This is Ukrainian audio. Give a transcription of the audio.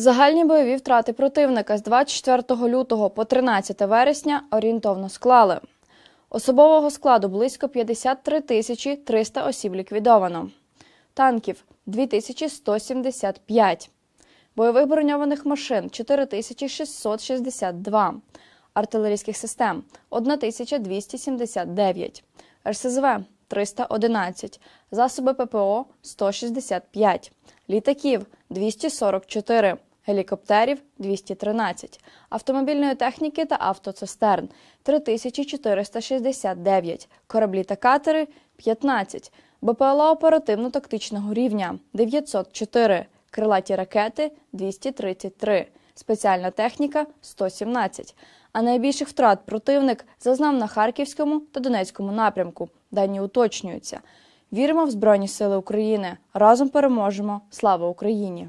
Загальні бойові втрати противника з 24 лютого по 13 вересня орієнтовно склали. Особового складу близько 53 тисячі 300 осіб ліквідовано, танків 2175, бойових броньованих машин 4662, артилерійських систем 1279, РСЗВ 311, засоби ППО 165, літаків 244, гелікоптерів 213, автомобільної техніки та автоцистерн 3469, кораблі та катери 15, БПЛА оперативно-тактичного рівня 904, крилаті ракети 233, спеціальна техніка 117. А найбільших втрат противник зазнав на Харківському та Донецькому напрямку. Дані уточнюються. Віримо в Збройні Сили України. Разом переможемо. Слава Україні!